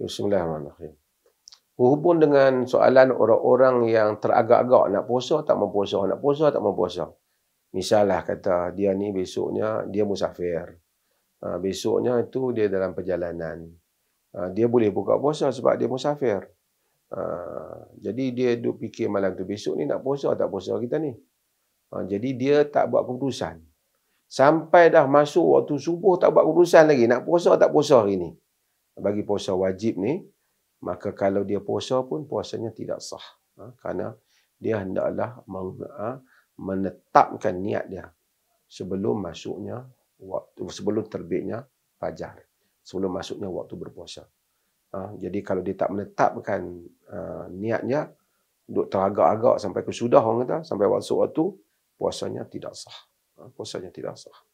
Bismillahirrahmanirrahim. Berhubung dengan soalan orang-orang yang teragak-agak nak puasa, tak mau puasa, nak puasa, tak mau puasa. Misalah kata dia ni besoknya dia musafir. Ha, besoknya itu dia dalam perjalanan. Ha, dia boleh buka puasa sebab dia musafir. Ha, jadi dia duk fikir malam tu besok ni nak puasa tak puasa kita ni. Ha, jadi dia tak buat keputusan. Sampai dah masuk waktu subuh tak buat keputusan lagi nak puasa tak puasa hari ni bagi puasa wajib ni maka kalau dia puasa pun puasanya tidak sah ha? kerana dia hendaklah meng, ha, menetapkan niat dia sebelum masuknya waktu sebelum terbitnya fajar sebelum masuknya waktu berpuasa ha? jadi kalau dia tak menetapkan ha, niatnya duduk teragak-agak sampai kesudah orang kata sampai masuk waktu puasanya tidak sah ha? puasanya tidak sah